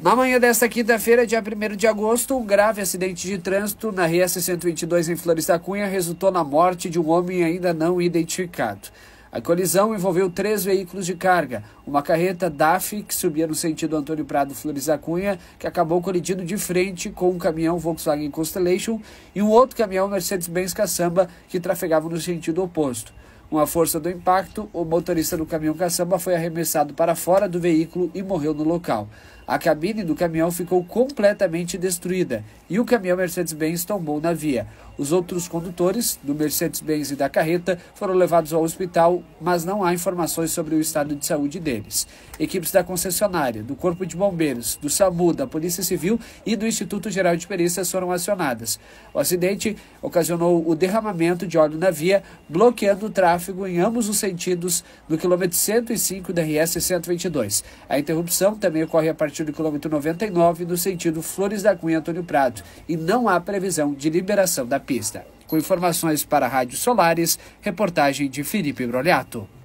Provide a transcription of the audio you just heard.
Na manhã desta quinta-feira, dia 1 de agosto, um grave acidente de trânsito na RS-122 em Flores da Cunha resultou na morte de um homem ainda não identificado. A colisão envolveu três veículos de carga, uma carreta DAF que subia no sentido Antônio Prado Flores da Cunha, que acabou colidindo de frente com um caminhão Volkswagen Constellation e um outro caminhão Mercedes-Benz Caçamba que trafegava no sentido oposto. Com a força do impacto, o motorista do caminhão caçamba foi arremessado para fora do veículo e morreu no local. A cabine do caminhão ficou completamente destruída e o caminhão Mercedes-Benz tombou na via. Os outros condutores do Mercedes-Benz e da carreta foram levados ao hospital, mas não há informações sobre o estado de saúde deles. Equipes da concessionária, do Corpo de Bombeiros, do SAMU, da Polícia Civil e do Instituto Geral de Perícias foram acionadas. O acidente ocasionou o derramamento de óleo na via, bloqueando o tráfego em ambos os sentidos no quilômetro 105 da RS 122. A interrupção também ocorre a partir partir do quilômetro 99, no sentido Flores da Cunha Antônio Prado, e não há previsão de liberação da pista. Com informações para a Rádio Solares, reportagem de Felipe Broliato.